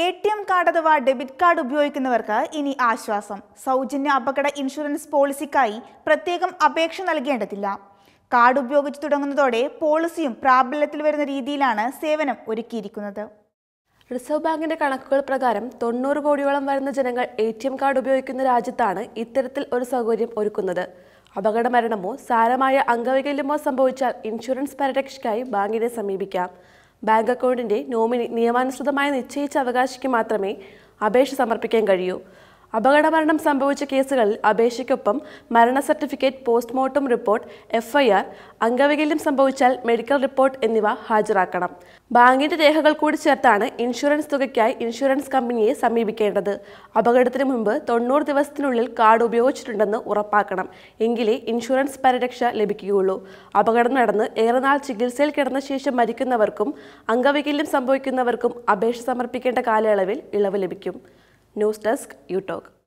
A T M card അഥവാ debit card ഉപയോഗിക്കുന്നവർക്ക് ഇനി ആശ്വാസം സൗജന്യ അപകട ഇൻഷുറൻസ് പോളിസിക്കായി പ്രത്യേകം അപേക്ഷ നൽകേണ്ടതില്ല കാർഡ് ഉപയോഗിച്ച് തുടങ്ങുന്നതോടെ പോളിസിയും പ്രാബല്യത്തിൽ വരുന്ന രീതിയിലാണ് സേവനം ഒരുക്കിയിരിക്കുന്നത് റിസർവ് ബാങ്കിന്റെ കണക്കുകൾ പ്രകാരം തൊണ്ണൂറ് കോടിയോളം വരുന്ന ജനങ്ങൾ എ ടി എം കാർഡ് ഉപയോഗിക്കുന്ന രാജ്യത്താണ് ഇത്തരത്തിൽ ഒരു സൗകര്യം ഒരുക്കുന്നത് അപകട മരണമോ സാരമായ അംഗവൈകല്യമോ സംഭവിച്ചാൽ ഇൻഷുറൻസ് പരിരക്ഷയ്ക്കായി ബാങ്കിനെ സമീപിക്കാം ബാങ്ക് അക്കൗണ്ടിൻ്റെ നോമിനി നിയമാനുസൃതമായി നിശ്ചയിച്ച അവകാശിക്ക് മാത്രമേ അപേക്ഷ സമർപ്പിക്കാൻ കഴിയൂ അപകടമരണം സംഭവിച്ച കേസുകളിൽ അപേക്ഷയ്ക്കൊപ്പം മരണ സർട്ടിഫിക്കറ്റ് പോസ്റ്റ്മോർട്ടം റിപ്പോർട്ട് എഫ്ഐആർ അംഗവൈകല്യം സംഭവിച്ചാൽ മെഡിക്കൽ റിപ്പോർട്ട് എന്നിവ ഹാജരാക്കണം ബാങ്കിന്റെ രേഖകൾ കൂടി ചേർത്താണ് ഇൻഷുറൻസ് തുകയ്ക്കായി ഇൻഷുറൻസ് കമ്പനിയെ സമീപിക്കേണ്ടത് അപകടത്തിന് മുമ്പ് തൊണ്ണൂറ് ദിവസത്തിനുള്ളിൽ കാർഡ് ഉപയോഗിച്ചിട്ടുണ്ടെന്ന് ഉറപ്പാക്കണം എങ്കിലേ ഇൻഷുറൻസ് പരിരക്ഷ ലഭിക്കുകയുള്ളൂ അപകടം നടന്ന് ഏറെ നാൾ ചികിത്സയിൽ കിടന്ന ശേഷം മരിക്കുന്നവർക്കും അംഗവൈകല്യം സംഭവിക്കുന്നവർക്കും അപേക്ഷ സമർപ്പിക്കേണ്ട കാലയളവിൽ ഇളവ് ലഭിക്കും News Desk UTalk.